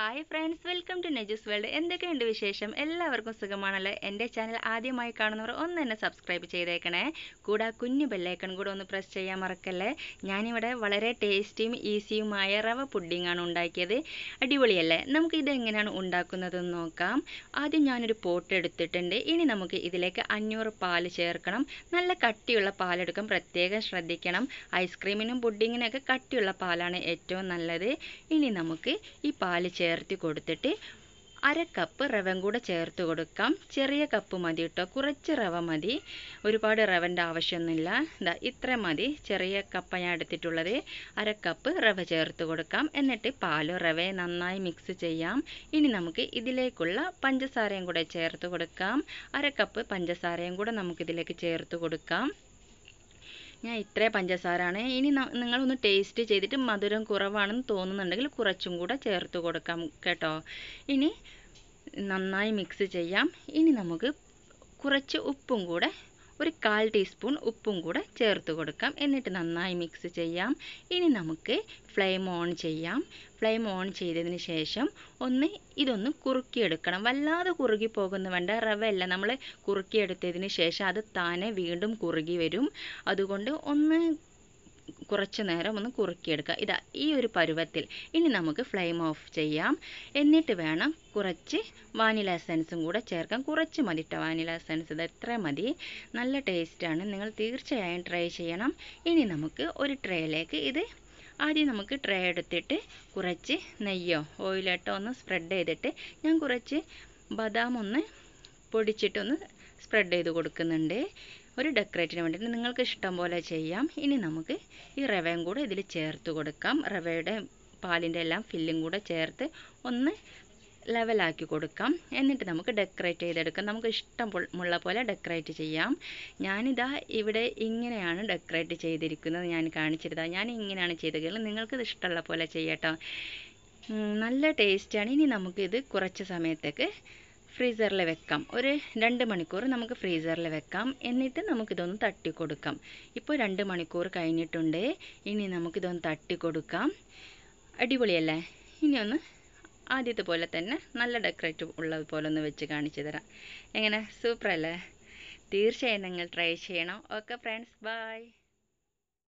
hi friends welcome to നെജസ് world എന്തൊക്കെയുണ്ട് വിശേഷം എല്ലാവർക്കും സുഖമാണല്ലോ എൻ്റെ ചാനൽ ആദ്യമായി കാണുന്നവർ ഒന്ന് തന്നെ സബ്സ്ക്രൈബ് ചെയ്തേക്കണേ കൂടെ കുഞ്ഞു ബെല്ലൈക്കൺ കൂടെ ഒന്ന് പ്രസ് ചെയ്യാൻ മറക്കല്ലേ ഞാനിവിടെ വളരെ ടേസ്റ്റിയും ഈസിയുമായ റവ പുഡിങ്ങാണ് ഉണ്ടാക്കിയത് അടിപൊളിയല്ലേ നമുക്ക് ഇത് എങ്ങനെയാണ് ഉണ്ടാക്കുന്നതെന്ന് നോക്കാം ആദ്യം ഞാനൊരു പോട്ട് എടുത്തിട്ടുണ്ട് ഇനി നമുക്ക് ഇതിലേക്ക് അഞ്ഞൂറ് പാല് ചേർക്കണം നല്ല കട്ടിയുള്ള പാലെടുക്കും പ്രത്യേകം ശ്രദ്ധിക്കണം ഐസ്ക്രീമിനും പുഡിങ്ങിനൊക്കെ കട്ടിയുള്ള പാലാണ് ഏറ്റവും നല്ലത് ഇനി നമുക്ക് ഈ പാല് ചേർക്കാം ചേർത്ത് കൊടുത്തിട്ട് അര കപ്പ് റവം കൂടെ ചേർത്ത് കൊടുക്കാം ചെറിയ കപ്പ് മതി കേട്ടോ കുറച്ച് റവ മതി ഒരുപാട് റവൻ്റെ ആവശ്യമൊന്നുമില്ല ഇതാ ഇത്ര മതി ചെറിയ കപ്പ ഞാൻ എടുത്തിട്ടുള്ളത് അര കപ്പ് റവ ചേർത്ത് കൊടുക്കാം എന്നിട്ട് പാലും റവയെ നന്നായി മിക്സ് ചെയ്യാം ഇനി നമുക്ക് ഇതിലേക്കുള്ള പഞ്ചസാരയും കൂടെ ചേർത്ത് കൊടുക്കാം അര കപ്പ് പഞ്ചസാരയും കൂടെ നമുക്കിതിലേക്ക് ചേർത്ത് കൊടുക്കാം ഞാൻ ഇത്രേ പഞ്ചസാരയാണ് ഇനി നിങ്ങളൊന്ന് ടേസ്റ്റ് ചെയ്തിട്ട് മധുരം കുറവാണെന്ന് തോന്നുന്നുണ്ടെങ്കിൽ കുറച്ചും കൂടെ ചേർത്ത് കൊടുക്കാം കേട്ടോ ഇനി നന്നായി മിക്സ് ചെയ്യാം ഇനി നമുക്ക് കുറച്ച് ഉപ്പും കൂടെ ഒരു കാൽ ടീസ്പൂൺ ഉപ്പും കൂടെ ചേർത്ത് കൊടുക്കാം എന്നിട്ട് നന്നായി മിക്സ് ചെയ്യാം ഇനി നമുക്ക് ഫ്ലെയിം ഓൺ ചെയ്യാം ഫ്ലെയിം ഓൺ ചെയ്തതിന് ശേഷം ഒന്ന് ഇതൊന്ന് കുറുക്കിയെടുക്കണം വല്ലാതെ കുറുകി പോകുന്ന വേണ്ട റവയല്ല നമ്മൾ കുറുക്കിയെടുത്തതിന് ശേഷം അത് താനെ വീണ്ടും കുറുകി വരും അതുകൊണ്ട് ഒന്ന് കുറച്ച് നേരം ഒന്ന് കുറുക്കിയെടുക്കുക ഇതാ ഈ ഒരു പരുവത്തിൽ ഇനി നമുക്ക് ഫ്ലെയിം ഓഫ് ചെയ്യാം എന്നിട്ട് വേണം കുറച്ച് വാനില എസൻസും കൂടെ ചേർക്കാം കുറച്ച് മതി വാനില എസൻസ് ഇത് എത്ര മതി നല്ല ടേസ്റ്റാണ് നിങ്ങൾ തീർച്ചയായും ട്രൈ ചെയ്യണം ഇനി നമുക്ക് ഒരു ട്രേയിലേക്ക് ഇത് ആദ്യം നമുക്ക് ട്രേ എടുത്തിട്ട് കുറച്ച് നെയ്യോ ഓയിലോ ഒന്ന് സ്പ്രെഡ് ചെയ്തിട്ട് ഞാൻ കുറച്ച് ബദാം ഒന്ന് പൊടിച്ചിട്ടൊന്ന് സ്പ്രെഡ് ചെയ്ത് കൊടുക്കുന്നുണ്ട് ഒരു ഡെക്കറേറ്റിന് വേണ്ടി നിങ്ങൾക്ക് ഇഷ്ടം പോലെ ചെയ്യാം ഇനി നമുക്ക് ഈ റവയും കൂടെ ഇതിൽ ചേർത്ത് കൊടുക്കാം റവയുടെ പാലിൻ്റെ എല്ലാം ഫില്ലും കൂടെ ചേർത്ത് ഒന്ന് ലെവലാക്കി കൊടുക്കാം എന്നിട്ട് നമുക്ക് ഡെക്കറേറ്റ് ചെയ്തെടുക്കാം നമുക്ക് ഉള്ള പോലെ ഡെക്കറേറ്റ് ചെയ്യാം ഞാനിതാ ഇവിടെ ഇങ്ങനെയാണ് ഡെക്കറേറ്റ് ചെയ്തിരിക്കുന്നത് ഞാൻ കാണിച്ചിരുന്നത് ഞാൻ ഇങ്ങനെയാണ് ചെയ്തതെങ്കിൽ നിങ്ങൾക്കിത് ഇഷ്ടമുള്ള പോലെ ചെയ്യട്ടോ നല്ല ടേസ്റ്റാണ് ഇനി നമുക്കിത് കുറച്ച് സമയത്തേക്ക് ഫ്രീസറിൽ വെക്കാം ഒരു രണ്ട് മണിക്കൂർ നമുക്ക് ഫ്രീസറിൽ വെക്കാം എന്നിട്ട് നമുക്കിതൊന്ന് തട്ടി കൊടുക്കാം ഇപ്പോൾ രണ്ട് മണിക്കൂർ കഴിഞ്ഞിട്ടുണ്ട് ഇനി നമുക്കിതൊന്ന് തട്ടി കൊടുക്കാം അടിപൊളിയല്ലേ ഇനി ഒന്ന് ആദ്യത്തെ പോലെ തന്നെ നല്ല ഡെക്കറേറ്റ് ഉള്ളത് പോലെ ഒന്ന് വെച്ച് കാണിച്ചു തരാം എങ്ങനെ സൂപ്പർ അല്ലേ തീർച്ചയായും നിങ്ങൾ ട്രൈ ചെയ്യണം ഓക്കെ ഫ്രണ്ട്സ് ബൈ